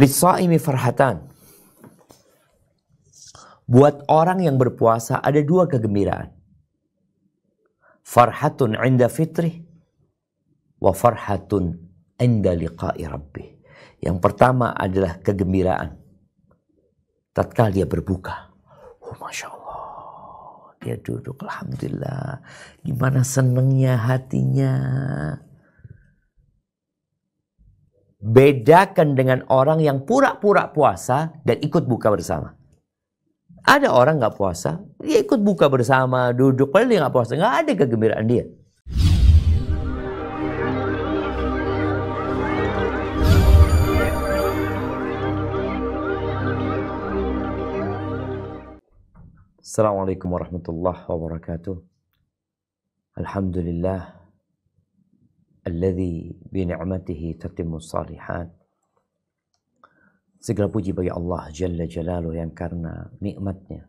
Lisa'imi farhatan. Buat orang yang berpuasa ada dua kegembiraan. Farhatun inda fitri wa farhatun inda liqa'i rabbih. Yang pertama adalah kegembiraan. Tatkala dia berbuka. Oh Masya Allah. Dia duduk. Alhamdulillah. Gimana senengnya hatinya bedakan dengan orang yang pura-pura puasa dan ikut buka bersama. Ada orang nggak puasa, dia ikut buka bersama, duduk, padahal dia nggak puasa, nggak ada kegembiraan dia. Assalamualaikum warahmatullahi wabarakatuh. Alhamdulillah alladhi ni'matihi tatimmu salihat Segala puji bagi Allah Jalla Jalaluh yang karena nikmatnya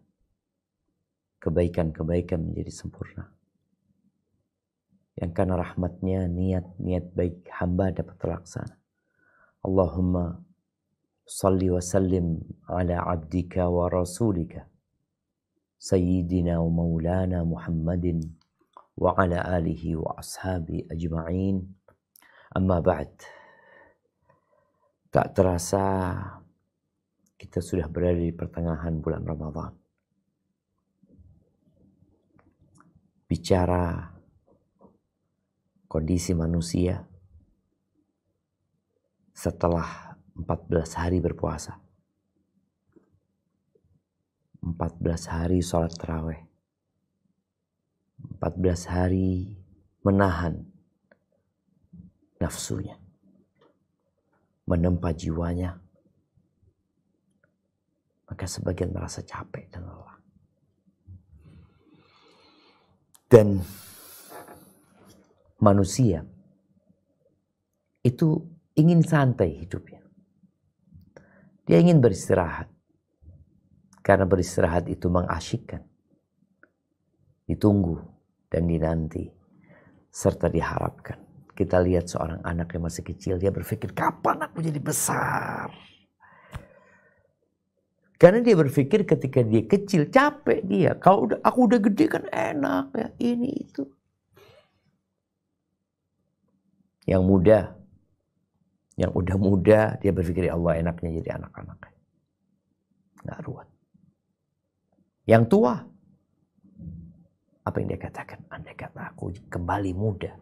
kebaikan-kebaikan menjadi sempurna. Yang karena rahmatnya niat-niat baik hamba dapat terlaksana. Allahumma salli wa sallim ala abdika wa rasulika sayyidina wa maulana Muhammadin wa ala alihi wa ashabi ajma'in. Amma ba'd. Tak terasa kita sudah berada di pertengahan bulan Ramadhan. Bicara kondisi manusia setelah 14 hari berpuasa. 14 hari sholat terawih. 14 hari menahan nafsunya. Menempa jiwanya. Maka sebagian merasa capek dan lelah. Dan manusia itu ingin santai hidupnya. Dia ingin beristirahat. Karena beristirahat itu mengasyikkan. Ditunggu dan dinanti serta diharapkan. Kita lihat seorang anak yang masih kecil, dia berpikir kapan aku jadi besar. Karena dia berpikir ketika dia kecil capek dia. Kalau udah aku udah gede kan enak ya ini itu. Yang muda, yang udah muda dia berpikir ya Allah enaknya jadi anak-anak. Nggak ruwet. Yang tua, apa yang dia katakan? Anda kata aku kembali muda.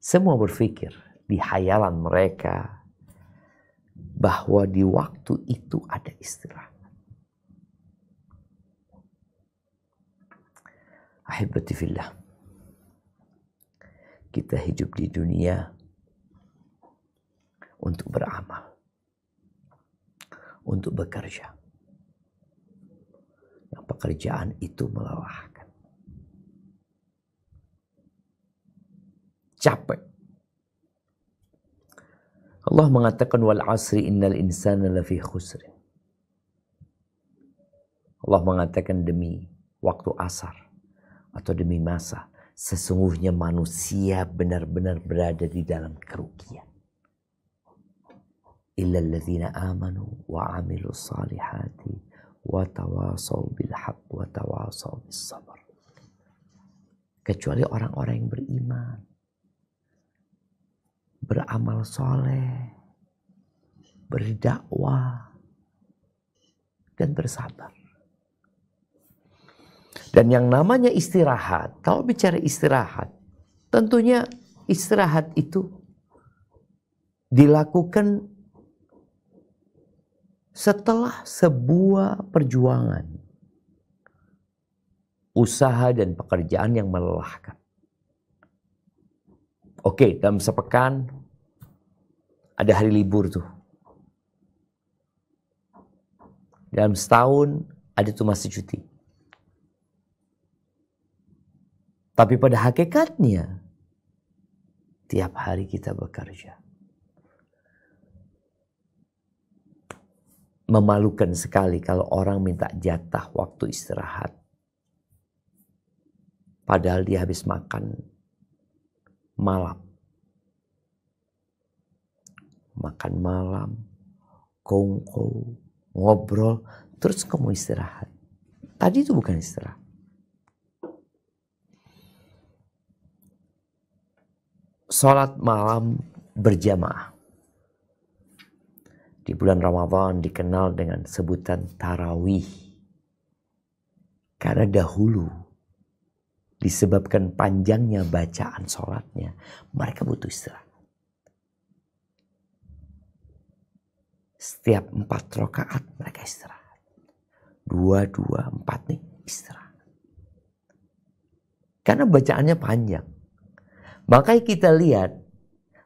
Semua berpikir di hayalan mereka bahwa di waktu itu ada istirahat. Ahibati fillah. Kita hidup di dunia untuk beramal, untuk bekerja yang pekerjaan itu melelahkan. Capek. Allah mengatakan wal asri innal insana lafi khusr. Allah mengatakan demi waktu asar atau demi masa sesungguhnya manusia benar-benar berada di dalam kerugian. Illa alladhina amanu wa amilu salihati wa tawasaw bil haq wa tawasaw bis Kecuali orang-orang yang beriman, beramal soleh, berdakwah, dan bersabar. Dan yang namanya istirahat, kalau bicara istirahat, tentunya istirahat itu dilakukan setelah sebuah perjuangan, usaha dan pekerjaan yang melelahkan. Oke, dalam sepekan ada hari libur tuh. Dalam setahun ada tuh masih cuti. Tapi pada hakikatnya, tiap hari kita bekerja. memalukan sekali kalau orang minta jatah waktu istirahat. Padahal dia habis makan malam. Makan malam, kongko, ngobrol, terus kamu istirahat. Tadi itu bukan istirahat. Sholat malam berjamaah di bulan Ramadan dikenal dengan sebutan tarawih. Karena dahulu disebabkan panjangnya bacaan sholatnya, mereka butuh istirahat. Setiap empat rokaat mereka istirahat. Dua, dua, empat nih istirahat. Karena bacaannya panjang. Makanya kita lihat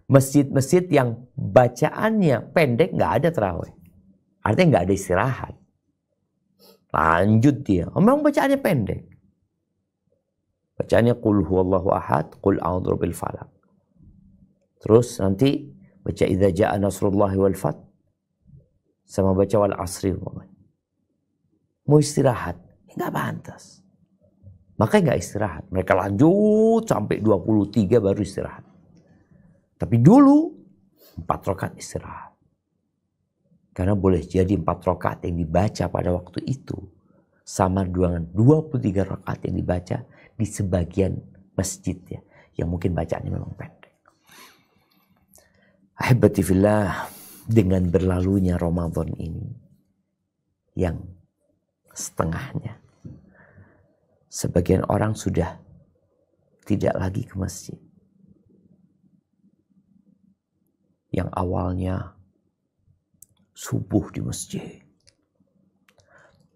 masjid-masjid yang bacaannya pendek nggak ada terawih. Artinya nggak ada istirahat. Lanjut dia. Oh, memang bacaannya pendek. Bacaannya kul huwallahu ahad, kul a'udhu bil falak. Terus nanti baca idza jaa nasrullahi wal fat, sama baca wal asri umpamanya. Mau istirahat, nggak pantas. Makanya nggak istirahat. Mereka lanjut sampai 23 baru istirahat. Tapi dulu empat rokat istirahat. Karena boleh jadi empat rokat yang dibaca pada waktu itu sama dengan 23 rokat yang dibaca di sebagian masjid ya. Yang mungkin bacaannya memang pendek. Ahibatifillah dengan berlalunya Ramadan ini yang setengahnya sebagian orang sudah tidak lagi ke masjid yang awalnya subuh di masjid.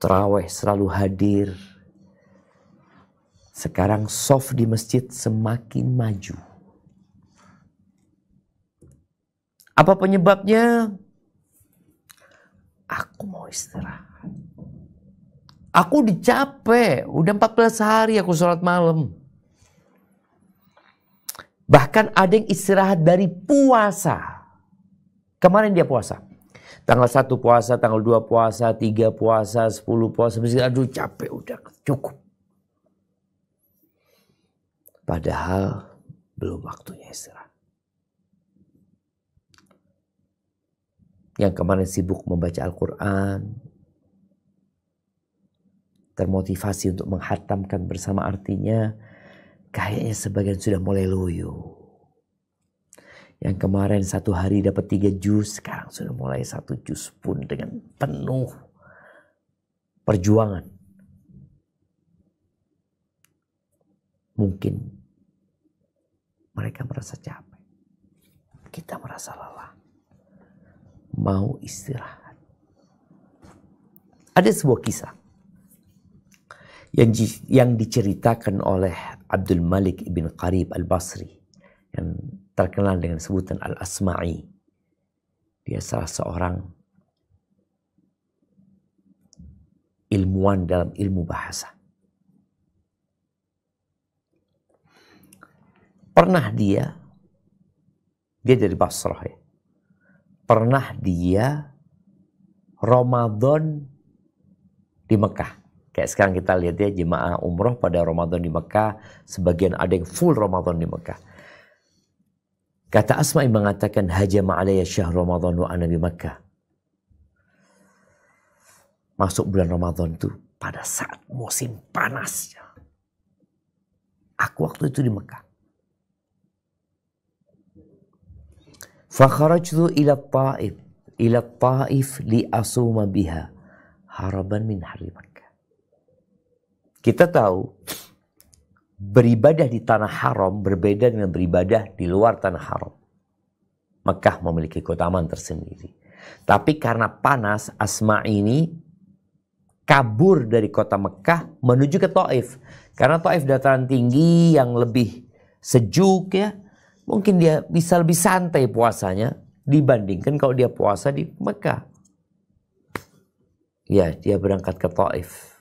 Terawih selalu hadir. Sekarang soft di masjid semakin maju. Apa penyebabnya? Aku mau istirahat. Aku dicapek. Udah 14 hari aku sholat malam. Bahkan ada yang istirahat dari puasa. Kemarin dia puasa. Tanggal 1 puasa, tanggal 2 puasa, 3 puasa, 10 puasa. Mesti aduh capek udah cukup. Padahal belum waktunya istirahat. Yang kemarin sibuk membaca Al-Quran, termotivasi untuk menghatamkan bersama artinya, kayaknya sebagian sudah mulai loyo. Yang kemarin satu hari dapat tiga jus, sekarang sudah mulai satu jus pun dengan penuh perjuangan. Mungkin mereka merasa capek. Kita merasa lelah. Mau istirahat. Ada sebuah kisah yang, yang diceritakan oleh Abdul Malik ibn Qarib al-Basri yang terkenal dengan sebutan Al-Asma'i. Dia salah seorang ilmuwan dalam ilmu bahasa. Pernah dia, dia dari Basrah ya. Pernah dia Ramadan di Mekah. Kayak sekarang kita lihat ya jemaah umroh pada Ramadan di Mekah, sebagian ada yang full Ramadan di Mekah. Kata Asma yang mengatakan hajama alaiya syahr Ramadan wa anabi Makkah. Masuk bulan Ramadan itu pada saat musim panasnya. Aku waktu itu di Mekah. Fakharajtu ila ta'if ila ta'if li asuma biha haraban min hari Mekah. Kita tahu beribadah di tanah haram berbeda dengan beribadah di luar tanah haram. Mekah memiliki keutamaan tersendiri. Tapi karena panas, Asma ini kabur dari kota Mekah menuju ke Taif. Karena Taif dataran tinggi yang lebih sejuk ya. Mungkin dia bisa lebih santai puasanya dibandingkan kalau dia puasa di Mekah. Ya, dia berangkat ke Taif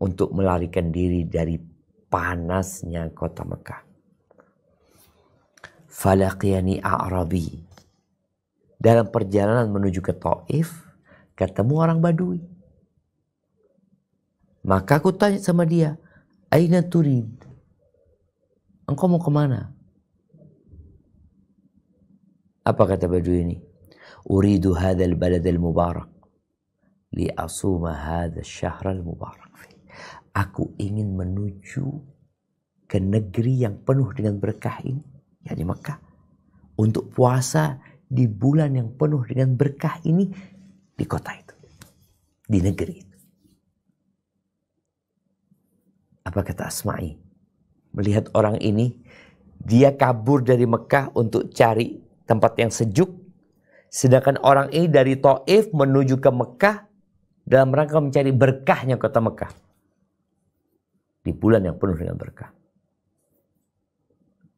untuk melarikan diri dari panasnya kota Mekah. Falaqiyani Arabi. Dalam perjalanan menuju ke Taif, ketemu orang Badui. Maka aku tanya sama dia, Aina Turid? Engkau mau kemana? Apa kata Badui ini? Uridu hadal balad al-mubarak. Li asuma hadal syahr al-mubarak aku ingin menuju ke negeri yang penuh dengan berkah ini, yakni Mekah. Untuk puasa di bulan yang penuh dengan berkah ini di kota itu, di negeri itu. Apa kata Asma'i? Melihat orang ini, dia kabur dari Mekah untuk cari tempat yang sejuk. Sedangkan orang ini dari Taif menuju ke Mekah dalam rangka mencari berkahnya kota Mekah di bulan yang penuh dengan berkah.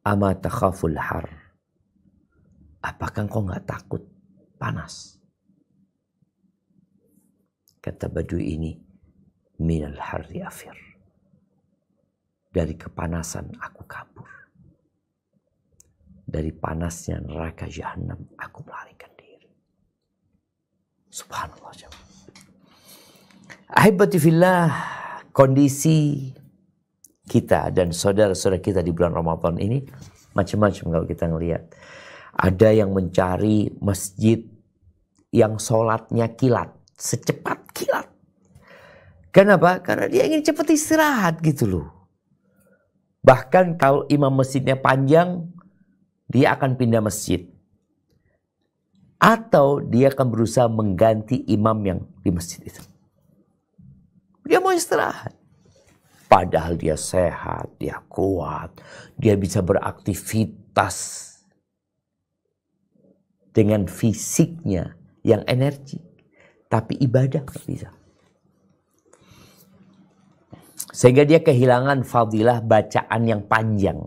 Ama takhaful har. Apakah kau nggak takut panas? Kata baju ini, minal harri afir. Dari kepanasan aku kabur. Dari panasnya neraka jahanam aku melarikan diri. Subhanallah. Ahibati fillah, kondisi kita dan saudara-saudara kita di bulan Ramadan ini macam-macam kalau kita ngelihat. Ada yang mencari masjid yang sholatnya kilat, secepat kilat. Kenapa? Karena dia ingin cepat istirahat gitu loh. Bahkan kalau imam masjidnya panjang, dia akan pindah masjid. Atau dia akan berusaha mengganti imam yang di masjid itu. Dia mau istirahat. Padahal dia sehat, dia kuat, dia bisa beraktivitas dengan fisiknya yang energi. Tapi ibadah nggak bisa. Sehingga dia kehilangan fadilah bacaan yang panjang.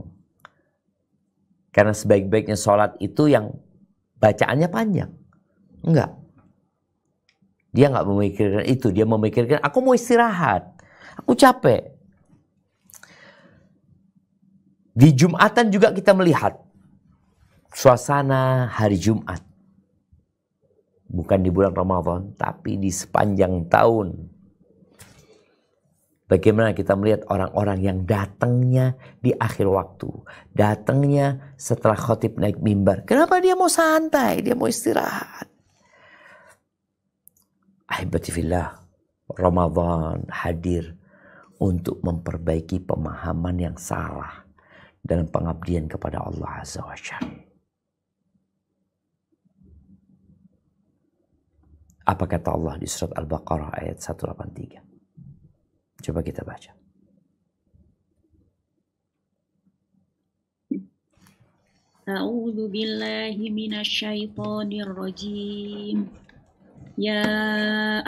Karena sebaik-baiknya sholat itu yang bacaannya panjang. Enggak. Dia enggak memikirkan itu. Dia memikirkan, aku mau istirahat. Aku capek di Jumatan juga kita melihat suasana hari Jumat. Bukan di bulan Ramadan, tapi di sepanjang tahun. Bagaimana kita melihat orang-orang yang datangnya di akhir waktu. Datangnya setelah khotib naik mimbar. Kenapa dia mau santai, dia mau istirahat. Ahibatifillah, Ramadan hadir untuk memperbaiki pemahaman yang salah dalam pengabdian kepada Allah Azza wa Jalla. Apa kata Allah di surat Al-Baqarah ayat 183? Coba kita baca. A'udzu billahi minasy syaithanir rajim. يا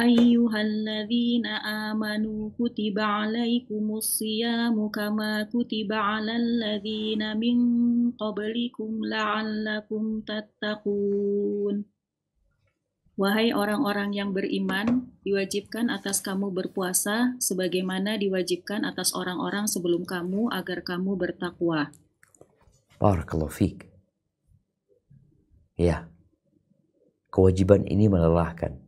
أيها الذين آمنوا كتب عليكم الصيام كما كتب على الذين من قبلكم لعلكم تتقون Wahai orang-orang yang beriman, diwajibkan atas kamu berpuasa sebagaimana diwajibkan atas orang-orang sebelum kamu agar kamu bertakwa. Barakallahu fiik. Ya, Kewajiban ini melelahkan.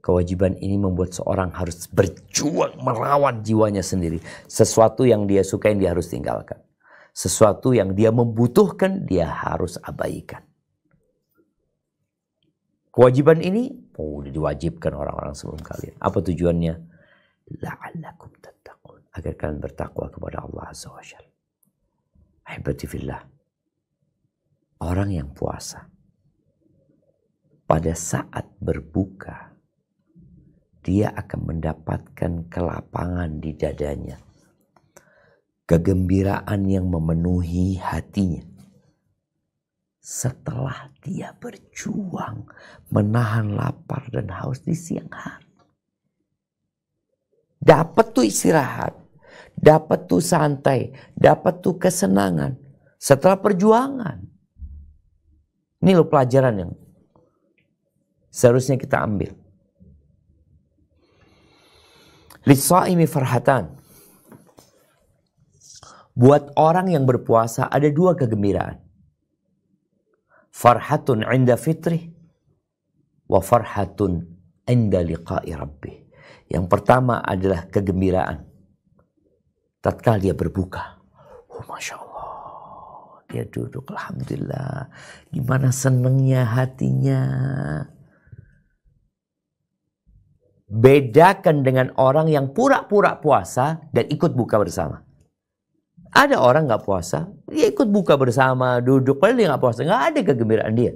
Kewajiban ini membuat seorang harus berjuang merawat jiwanya sendiri. Sesuatu yang dia sukai dia harus tinggalkan. Sesuatu yang dia membutuhkan dia harus abaikan. Kewajiban ini oh, diwajibkan orang-orang sebelum kalian. Apa tujuannya? La'allakum tattaqun. Agar kalian bertakwa kepada Allah Azza wa Jalla. Orang yang puasa pada saat berbuka, dia akan mendapatkan kelapangan di dadanya, kegembiraan yang memenuhi hatinya. Setelah dia berjuang menahan lapar dan haus di siang hari, dapat tuh istirahat, dapat tuh santai, dapat tuh kesenangan setelah perjuangan. Ini loh pelajaran yang seharusnya kita ambil. Lisa'imi farhatan. Buat orang yang berpuasa ada dua kegembiraan. Farhatun inda fitri wa farhatun inda liqa'i rabbih. Yang pertama adalah kegembiraan. Tatkala dia berbuka. Oh Masya Allah. Dia duduk. Alhamdulillah. Gimana senengnya hatinya. Bedakan dengan orang yang pura-pura puasa dan ikut buka bersama. Ada orang nggak puasa, dia ikut buka bersama, duduk, padahal dia nggak puasa, nggak ada kegembiraan dia.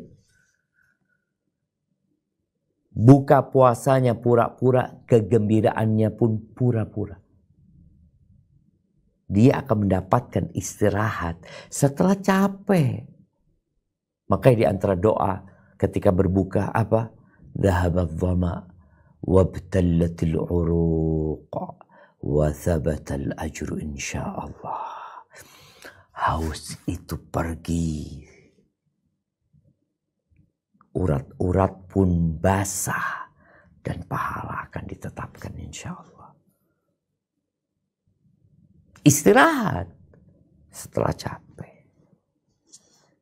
Buka puasanya pura-pura, kegembiraannya pun pura-pura. Dia akan mendapatkan istirahat setelah capek. Makanya di antara doa ketika berbuka apa? Dahabat dhama wabtallatil uruq wa thabatal ajru insyaallah haus itu pergi urat-urat pun basah dan pahala akan ditetapkan insyaallah istirahat setelah capek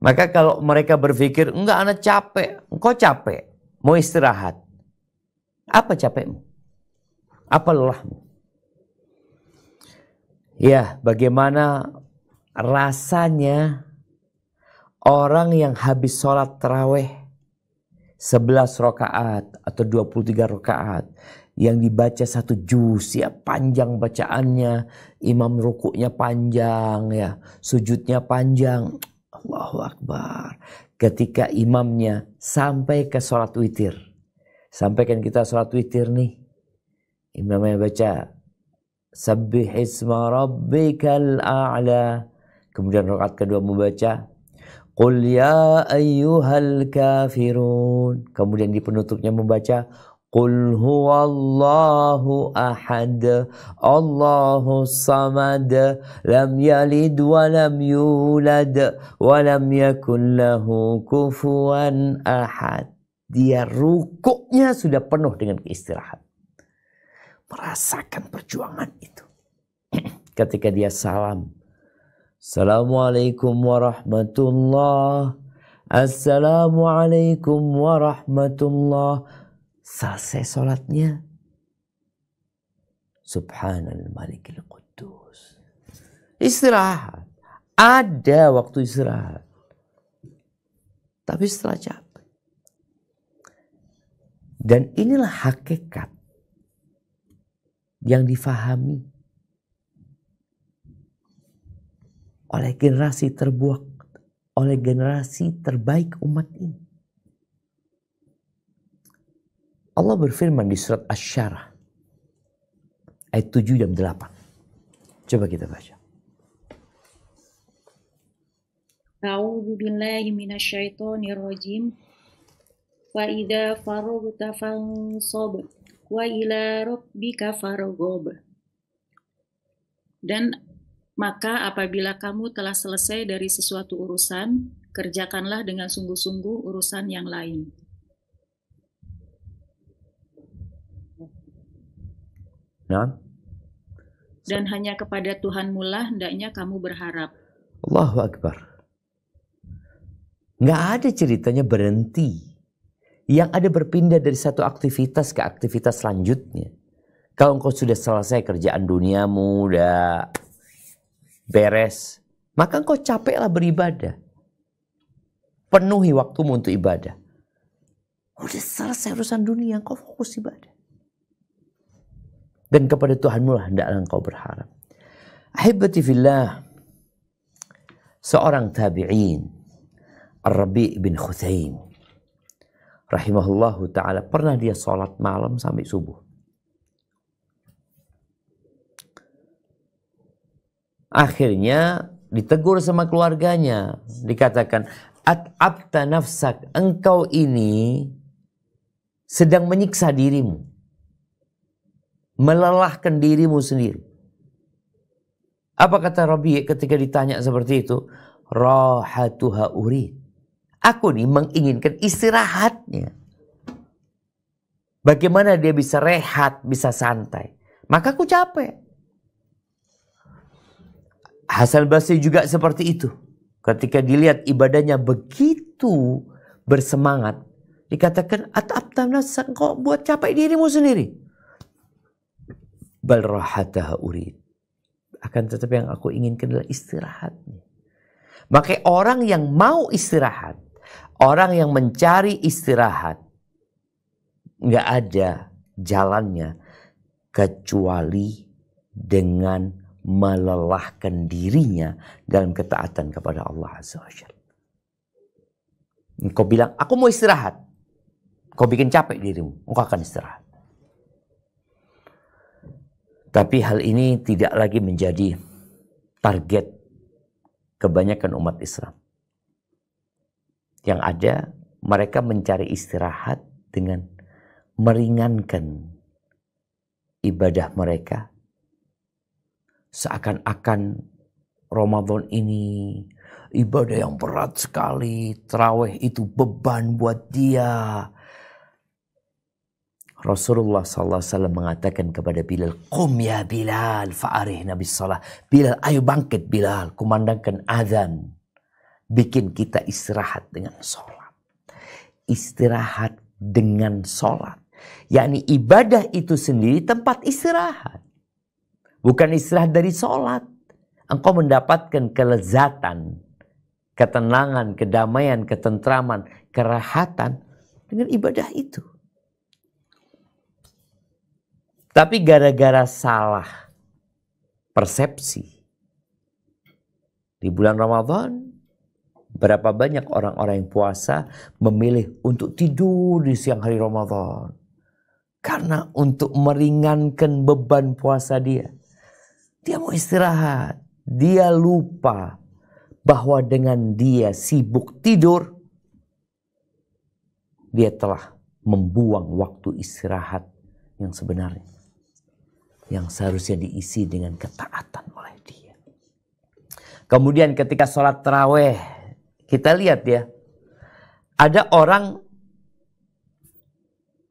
maka kalau mereka berpikir, enggak anak capek, engkau capek, mau istirahat. Apa capekmu? Apa lelahmu? Ya, bagaimana rasanya orang yang habis sholat terawih 11 rokaat atau 23 rokaat yang dibaca satu juz ya panjang bacaannya imam rukuknya panjang ya sujudnya panjang Allahu akbar ketika imamnya sampai ke sholat witir Sampaikan kita sholat witir nih. imam yang baca Sabbih isma rabbikal a'la. Kemudian rakaat kedua membaca Qul ya ayyuhal kafirun. Kemudian di penutupnya membaca Qul huwallahu ahad Allahu samad Lam yalid wa lam yulad Wa lam yakun lahu kufuan ahad dia rukuknya sudah penuh dengan istirahat. Merasakan perjuangan itu. Ketika dia salam. Assalamualaikum warahmatullah. Assalamualaikum warahmatullah. Selesai sholatnya. Subhanal malikil kudus. Istirahat. Ada waktu istirahat. Tapi setelah capek dan inilah hakikat yang difahami oleh generasi terbuak, oleh generasi terbaik umat ini. Allah berfirman di surat Asy-Syarah ayat 7 dan 8. Coba kita baca. A'udzu billahi minasyaitonir rajim. Wa idza faragta fansob wa ila Dan maka apabila kamu telah selesai dari sesuatu urusan, kerjakanlah dengan sungguh-sungguh urusan yang lain. Nah. Dan hanya kepada Tuhan mula hendaknya kamu berharap. Allahu Akbar. Nggak ada ceritanya berhenti yang ada berpindah dari satu aktivitas ke aktivitas selanjutnya. Kalau engkau sudah selesai kerjaan duniamu, udah beres, maka engkau capeklah beribadah. Penuhi waktumu untuk ibadah. Udah selesai urusan dunia, engkau fokus ibadah. Dan kepada Tuhanmu lah hendaklah engkau berharap. Ahibati fillah, seorang tabi'in, Rabi' bin Khutaim rahimahullahu taala pernah dia sholat malam sampai subuh. Akhirnya ditegur sama keluarganya, dikatakan at'abta nafsak, engkau ini sedang menyiksa dirimu. Melelahkan dirimu sendiri. Apa kata Rabi ketika ditanya seperti itu? Rahatuha urid. Aku nih menginginkan istirahatnya. Bagaimana dia bisa rehat, bisa santai. Maka aku capek. Hasan Basri juga seperti itu. Ketika dilihat ibadahnya begitu bersemangat. Dikatakan, Atap tamnas, kok buat capek dirimu sendiri. Bal Akan tetapi yang aku inginkan adalah istirahatnya. Maka orang yang mau istirahat, Orang yang mencari istirahat nggak ada jalannya kecuali dengan melelahkan dirinya dalam ketaatan kepada Allah Azza wa Engkau bilang, aku mau istirahat. Kau bikin capek dirimu, engkau akan istirahat. Tapi hal ini tidak lagi menjadi target kebanyakan umat Islam. Yang ada mereka mencari istirahat dengan meringankan ibadah mereka. Seakan-akan Ramadan ini ibadah yang berat sekali. Terawih itu beban buat dia. Rasulullah SAW mengatakan kepada Bilal, Qum ya Bilal, fa'arih Nabi s.a.w. Bilal, ayo bangkit Bilal, kumandangkan azan bikin kita istirahat dengan sholat. Istirahat dengan sholat. Yakni ibadah itu sendiri tempat istirahat. Bukan istirahat dari sholat. Engkau mendapatkan kelezatan, ketenangan, kedamaian, ketentraman, kerahatan dengan ibadah itu. Tapi gara-gara salah persepsi di bulan Ramadan Berapa banyak orang-orang yang puasa memilih untuk tidur di siang hari Ramadan. Karena untuk meringankan beban puasa dia. Dia mau istirahat. Dia lupa bahwa dengan dia sibuk tidur, dia telah membuang waktu istirahat yang sebenarnya. Yang seharusnya diisi dengan ketaatan oleh dia. Kemudian ketika sholat terawih, kita lihat ya. Ada orang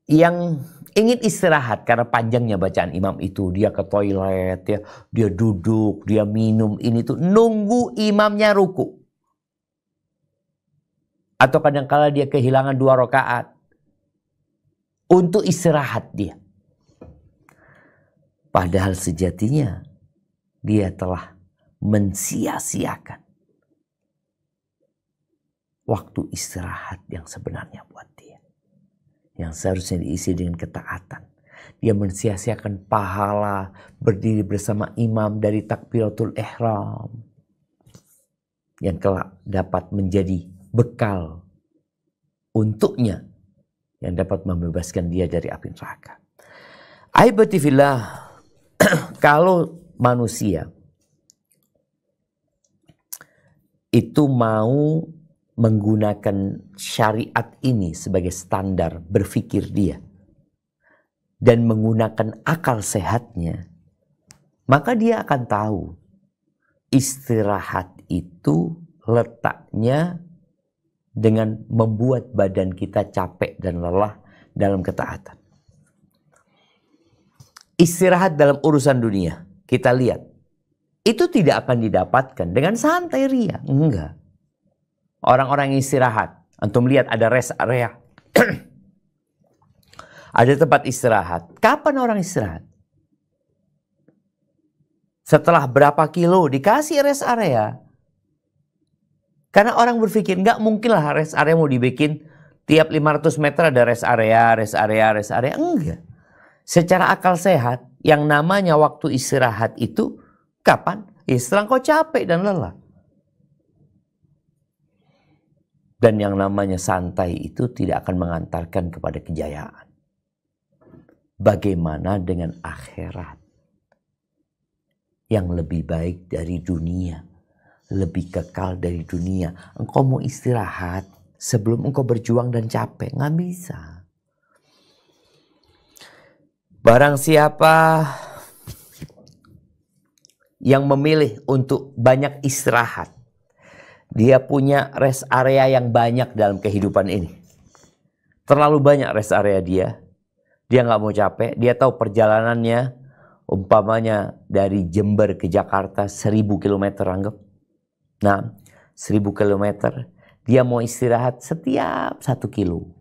yang ingin istirahat karena panjangnya bacaan imam itu. Dia ke toilet, ya, dia duduk, dia minum ini tuh nunggu imamnya ruku. Atau kadangkala dia kehilangan dua rokaat untuk istirahat dia. Padahal sejatinya dia telah mensia-siakan waktu istirahat yang sebenarnya buat dia. Yang seharusnya diisi dengan ketaatan. Dia mensia-siakan pahala berdiri bersama imam dari takbiratul ihram. Yang kelak dapat menjadi bekal untuknya yang dapat membebaskan dia dari api neraka. Aibatifillah, kalau manusia itu mau menggunakan syariat ini sebagai standar berfikir dia dan menggunakan akal sehatnya, maka dia akan tahu istirahat itu letaknya dengan membuat badan kita capek dan lelah dalam ketaatan. Istirahat dalam urusan dunia, kita lihat, itu tidak akan didapatkan dengan santai ria, enggak orang-orang yang istirahat. Antum lihat ada rest area. ada tempat istirahat. Kapan orang istirahat? Setelah berapa kilo dikasih rest area. Karena orang berpikir nggak mungkin lah rest area mau dibikin tiap 500 meter ada rest area, rest area, rest area. Enggak. Secara akal sehat, yang namanya waktu istirahat itu kapan? Istirahat ya setelah kau capek dan lelah. Dan yang namanya santai itu tidak akan mengantarkan kepada kejayaan. Bagaimana dengan akhirat? Yang lebih baik dari dunia. Lebih kekal dari dunia. Engkau mau istirahat sebelum engkau berjuang dan capek. Nggak bisa. Barang siapa yang memilih untuk banyak istirahat dia punya rest area yang banyak dalam kehidupan ini. Terlalu banyak rest area dia. Dia nggak mau capek. Dia tahu perjalanannya umpamanya dari Jember ke Jakarta seribu kilometer anggap. Nah, seribu kilometer dia mau istirahat setiap satu kilo.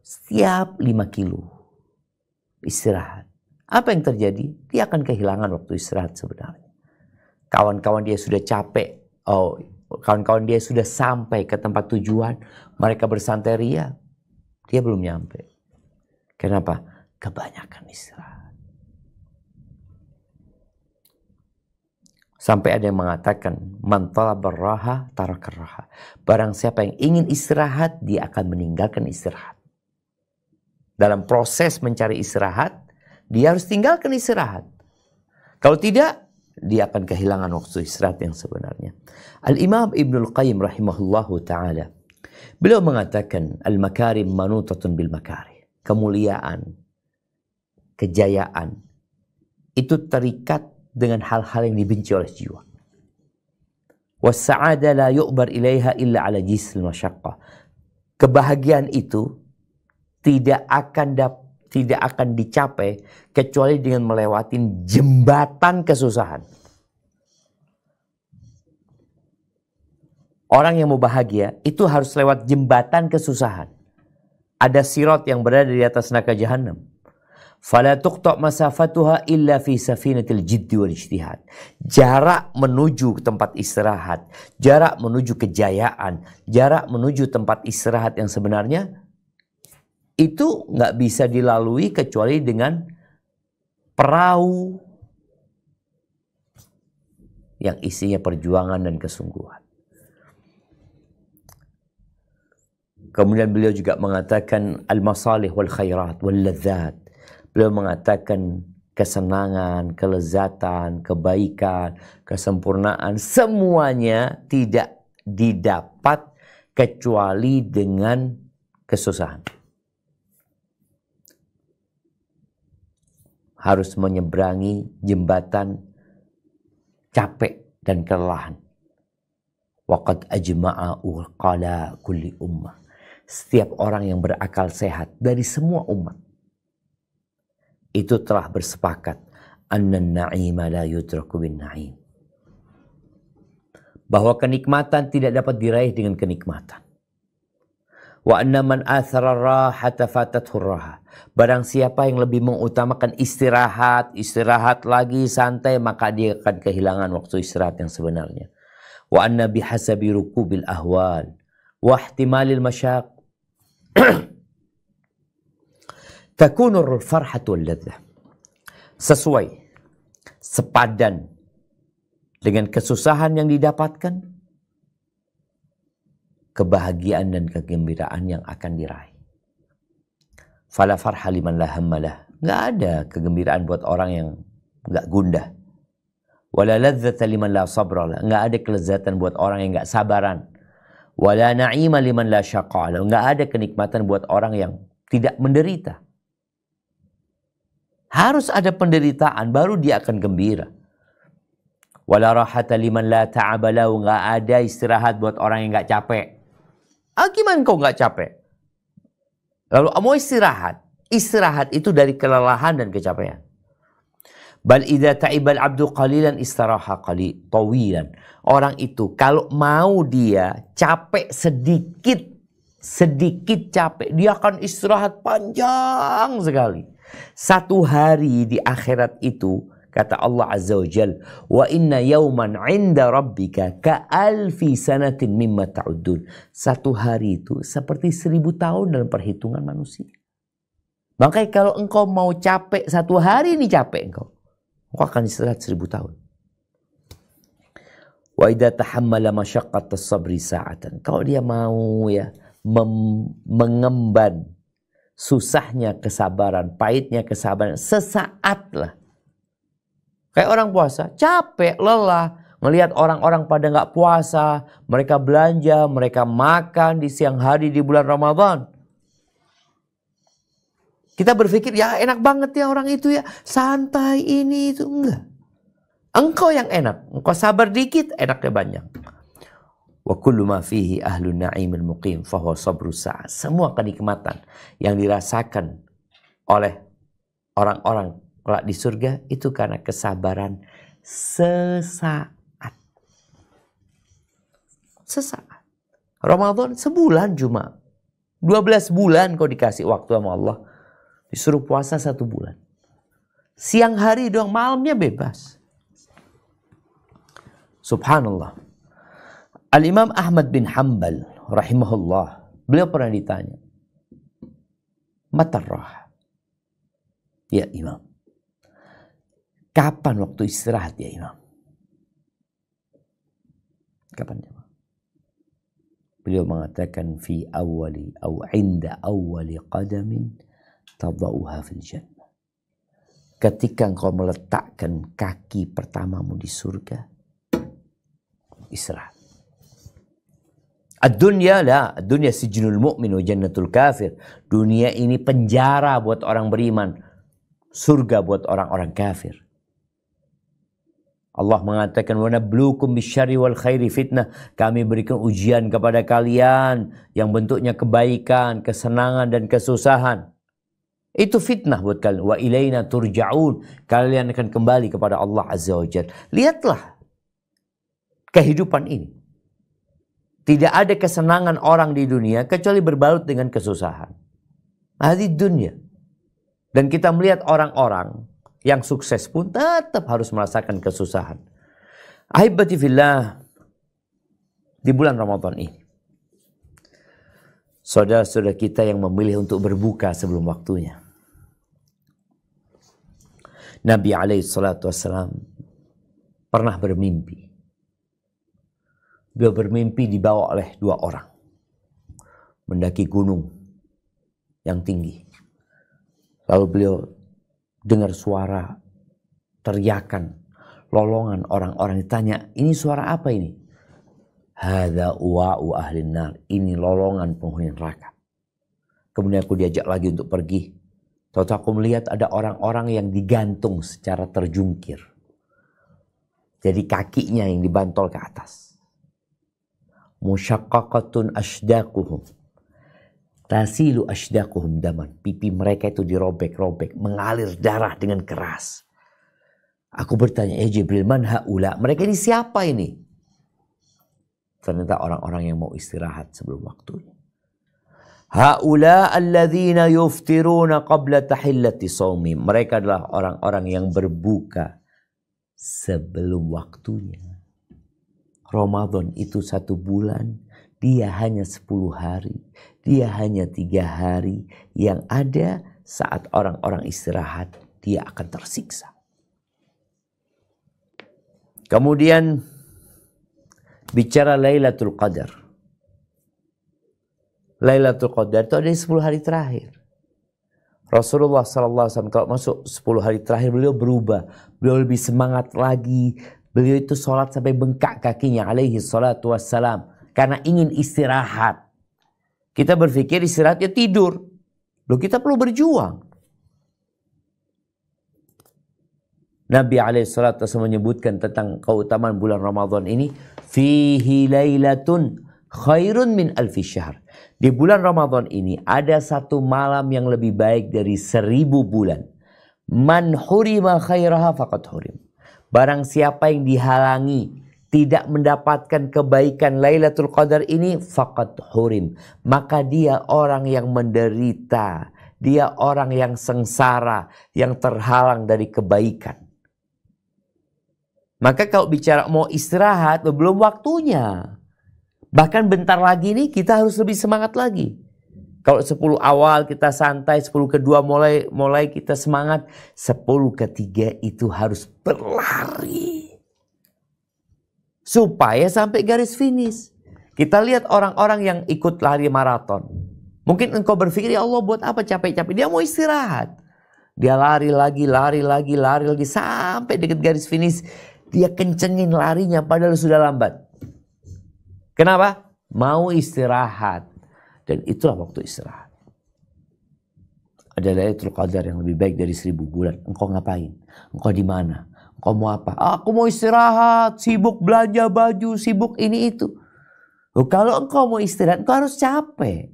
Setiap lima kilo istirahat. Apa yang terjadi? Dia akan kehilangan waktu istirahat sebenarnya. Kawan-kawan dia sudah capek oh, kawan-kawan dia sudah sampai ke tempat tujuan, mereka bersanteria, dia belum nyampe. Kenapa? Kebanyakan istirahat. Sampai ada yang mengatakan, mantala berraha tarakarraha. Barang siapa yang ingin istirahat, dia akan meninggalkan istirahat. Dalam proses mencari istirahat, dia harus tinggalkan istirahat. Kalau tidak, dia akan kehilangan waktu istirahat yang sebenarnya. Al-Imam Ibnul Qayyim rahimahullahu taala beliau mengatakan al-makarim manutatun bil makari. Kemuliaan, kejayaan itu terikat dengan hal-hal yang dibenci oleh jiwa. Was-sa'ada la yu'bar ilaiha illa ala jisil masyaqqah. Kebahagiaan itu tidak akan dapat tidak akan dicapai kecuali dengan melewati jembatan kesusahan. Orang yang mau bahagia itu harus lewat jembatan kesusahan. Ada sirot yang berada di atas neraka jahanam. Fala tuqta masafatuha illa fi safinatil jiddi wal ijtihad. Jarak menuju tempat istirahat, jarak menuju kejayaan, jarak menuju tempat istirahat yang sebenarnya itu nggak bisa dilalui kecuali dengan perahu yang isinya perjuangan dan kesungguhan. Kemudian beliau juga mengatakan al-masalih wal khairat wal ladzat. Beliau mengatakan kesenangan, kelezatan, kebaikan, kesempurnaan semuanya tidak didapat kecuali dengan kesusahan. harus menyeberangi jembatan capek dan kelelahan. Waqad ajma'a uqala kulli ummah. Setiap orang yang berakal sehat dari semua umat itu telah bersepakat annan na'ima la na'im. Bahwa kenikmatan tidak dapat diraih dengan kenikmatan. Wa man athara rahata fatathu raha. Barang siapa yang lebih mengutamakan istirahat, istirahat lagi santai maka dia akan kehilangan waktu istirahat yang sebenarnya. Wa anna bihasabi rukubil ahwal wa ihtimalil masyaq takunur farhatu alladha. Sesuai sepadan dengan kesusahan yang didapatkan kebahagiaan dan kegembiraan yang akan diraih. Fala farha liman la hammalah. Nggak ada kegembiraan buat orang yang nggak gundah. Wala ladzata liman la sabralah. Nggak ada kelezatan buat orang yang nggak sabaran. Wala na'ima liman la syaqalah. Nggak ada kenikmatan buat orang yang tidak menderita. Harus ada penderitaan baru dia akan gembira. Wala rahata liman la ta'abalau. Nggak ada istirahat buat orang yang nggak capek. Ah, gimana kau nggak capek? Lalu ah, mau istirahat. Istirahat itu dari kelelahan dan kecapean. Bal idza ta'ibal abdu qalilan istaraha qali tawilan. Orang itu kalau mau dia capek sedikit sedikit capek dia akan istirahat panjang sekali. Satu hari di akhirat itu Kata Allah Azza wa Jal, "Wa inna yauman 'inda rabbika ka alfi sanatin mimma ta'udun." Satu hari itu seperti seribu tahun dalam perhitungan manusia. Makanya kalau engkau mau capek satu hari ini capek engkau. Engkau akan istirahat seribu tahun. Wa idha tahammala masyakat sabri sa'atan. Kalau dia mau ya mengemban susahnya kesabaran, pahitnya kesabaran sesaat lah Kayak orang puasa, capek, lelah. Melihat orang-orang pada nggak puasa, mereka belanja, mereka makan di siang hari di bulan Ramadan. Kita berpikir ya enak banget ya orang itu ya, santai ini itu enggak. Engkau yang enak, engkau sabar dikit, enaknya banyak. Wa kullu ma fihi ahlun na'imil muqim fahuwa sabru Semua kenikmatan yang dirasakan oleh orang-orang kelak di surga itu karena kesabaran sesaat. Sesaat. Ramadan sebulan cuma. 12 bulan kau dikasih waktu sama Allah. Disuruh puasa satu bulan. Siang hari doang, malamnya bebas. Subhanallah. Al-Imam Ahmad bin Hambal rahimahullah. Beliau pernah ditanya. Matarrah. Ya Imam. Kapan waktu istirahat ya imam? Kapan imam? Beliau mengatakan fi awali au inda awali qadamin tadauha fil jannah. Ketika engkau meletakkan kaki pertamamu di surga, istirahat. Ad-dunya la, ad-dunya sijnul mu'min wa jannatul kafir. Dunia ini penjara buat orang beriman, surga buat orang-orang kafir. Allah mengatakan wa nabluukum bisyarri wal khairi fitnah kami berikan ujian kepada kalian yang bentuknya kebaikan, kesenangan dan kesusahan. Itu fitnah buat kalian. Wa ilaina turja'un. Kalian akan kembali kepada Allah Azza wa Lihatlah kehidupan ini. Tidak ada kesenangan orang di dunia kecuali berbalut dengan kesusahan. Hadid nah, dunia. Dan kita melihat orang-orang yang sukses pun tetap harus merasakan kesusahan. Ahibati fillah di bulan Ramadan ini. Saudara-saudara kita yang memilih untuk berbuka sebelum waktunya. Nabi alaihi salatu wasalam pernah bermimpi. Beliau bermimpi dibawa oleh dua orang. Mendaki gunung yang tinggi. Lalu beliau dengar suara teriakan, lolongan orang-orang ditanya, ini suara apa ini? Hada uwa'u ahlin nar. Ini lolongan penghuni neraka. Kemudian aku diajak lagi untuk pergi. Tahu aku melihat ada orang-orang yang digantung secara terjungkir. Jadi kakinya yang dibantol ke atas. Musyaqqaqatun asdaquhum Tasilu ashdaquhum daman. Pipi mereka itu dirobek-robek, mengalir darah dengan keras. Aku bertanya, eh Jibril, man haula? Mereka ini siapa ini? Ternyata orang-orang yang mau istirahat sebelum waktunya. Haula alladzina yuftiruna qabla tahillati sawmi. Mereka adalah orang-orang yang berbuka sebelum waktunya. Ramadan itu satu bulan, dia hanya sepuluh hari. Dia hanya tiga hari yang ada saat orang-orang istirahat, dia akan tersiksa. Kemudian bicara Lailatul Qadar. Lailatul Qadar itu ada di 10 hari terakhir. Rasulullah SAW kalau masuk 10 hari terakhir beliau berubah. Beliau lebih semangat lagi. Beliau itu sholat sampai bengkak kakinya alaihi salatu wassalam. Karena ingin istirahat. Kita berpikir istirahatnya tidur. Loh kita perlu berjuang. Nabi alaihissalam menyebutkan tentang keutamaan bulan Ramadan ini. Fihi laylatun khairun min alfi syahr. Di bulan Ramadan ini ada satu malam yang lebih baik dari seribu bulan. Man hurima khairaha faqad hurim. Barang siapa yang dihalangi tidak mendapatkan kebaikan Lailatul Qadar ini fakat hurim. Maka dia orang yang menderita, dia orang yang sengsara, yang terhalang dari kebaikan. Maka kalau bicara mau istirahat, belum waktunya. Bahkan bentar lagi ini kita harus lebih semangat lagi. Kalau 10 awal kita santai, 10 kedua mulai mulai kita semangat, 10 ketiga itu harus berlari supaya sampai garis finish. Kita lihat orang-orang yang ikut lari maraton. Mungkin engkau berpikir ya Allah buat apa capek-capek? Dia mau istirahat. Dia lari lagi, lari lagi, lari lagi sampai dekat garis finish. Dia kencengin larinya padahal sudah lambat. Kenapa? Mau istirahat. Dan itulah waktu istirahat. Ada layak Qadar yang lebih baik dari seribu bulan. Engkau ngapain? Engkau di mana? Kau mau apa? Aku mau istirahat, sibuk belanja baju, sibuk ini itu. Loh, kalau engkau mau istirahat, engkau harus capek.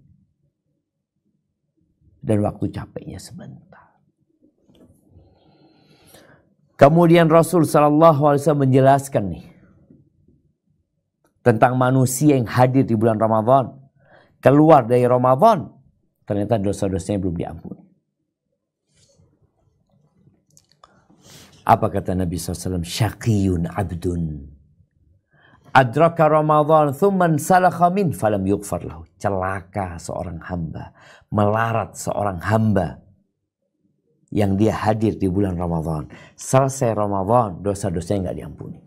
Dan waktu capeknya sebentar. Kemudian Rasul Shallallahu Alaihi Wasallam menjelaskan nih tentang manusia yang hadir di bulan Ramadan. Keluar dari Ramadan, ternyata dosa-dosanya belum diampuni. Apa kata Nabi SAW? Syakiyun abdun. Adraka Ramadan thumman salakha min falam yughfar lahu. Celaka seorang hamba. Melarat seorang hamba. Yang dia hadir di bulan Ramadan. Selesai Ramadan, dosa-dosanya nggak diampuni.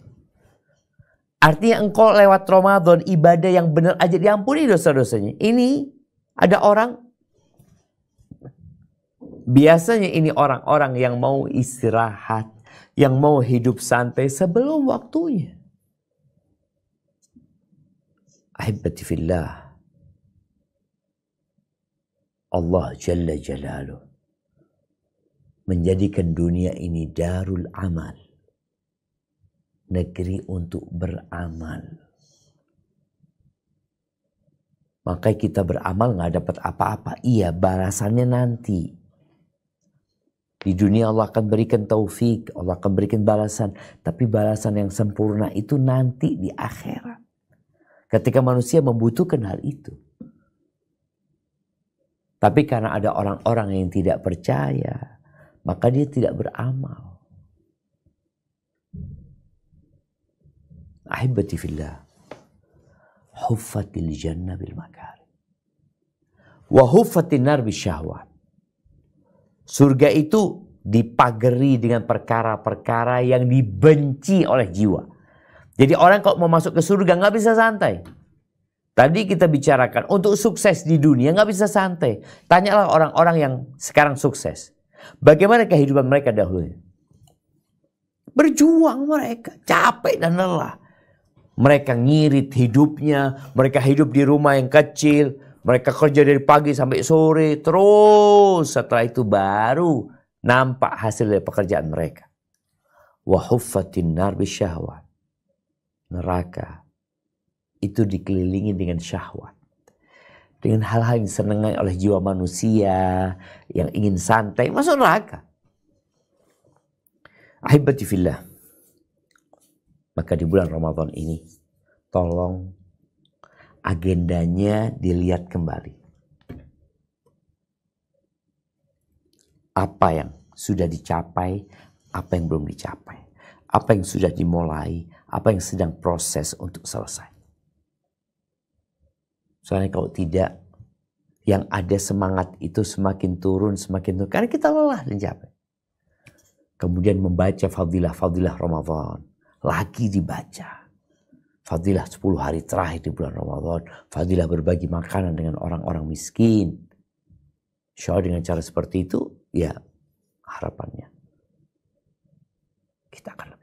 Artinya engkau lewat Ramadan ibadah yang benar aja diampuni dosa-dosanya. Ini ada orang biasanya ini orang-orang yang mau istirahat yang mau hidup santai sebelum waktunya. Ahibati fillah. Allah Jalla Jalalu menjadikan dunia ini darul amal. Negeri untuk beramal. Maka kita beramal nggak dapat apa-apa. Iya, balasannya nanti. Di dunia Allah akan berikan taufik, Allah akan berikan balasan. Tapi balasan yang sempurna itu nanti di akhirat. Ketika manusia membutuhkan hal itu. Tapi karena ada orang-orang yang tidak percaya, maka dia tidak beramal. Ahibati fillah. Huffatil jannah bil makari. Wa nar bisyahwat Surga itu dipagari dengan perkara-perkara yang dibenci oleh jiwa. Jadi orang kalau mau masuk ke surga nggak bisa santai. Tadi kita bicarakan untuk sukses di dunia nggak bisa santai. Tanyalah orang-orang yang sekarang sukses. Bagaimana kehidupan mereka dahulu? Berjuang mereka, capek dan lelah. Mereka ngirit hidupnya, mereka hidup di rumah yang kecil, mereka kerja dari pagi sampai sore terus. Setelah itu baru nampak hasil dari pekerjaan mereka. Wahuffatin nar syahwat Neraka itu dikelilingi dengan syahwat. Dengan hal-hal yang disenangi oleh jiwa manusia, yang ingin santai, masuk neraka. Ahibati fillah. Maka di bulan Ramadan ini, tolong agendanya dilihat kembali. Apa yang sudah dicapai, apa yang belum dicapai, apa yang sudah dimulai, apa yang sedang proses untuk selesai. Soalnya kalau tidak, yang ada semangat itu semakin turun, semakin turun. Karena kita lelah dan capek. Kemudian membaca fadilah-fadilah Ramadan. Lagi dibaca fadilah 10 hari terakhir di bulan Ramadan, fadilah berbagi makanan dengan orang-orang miskin. Insya Allah dengan cara seperti itu, ya harapannya kita akan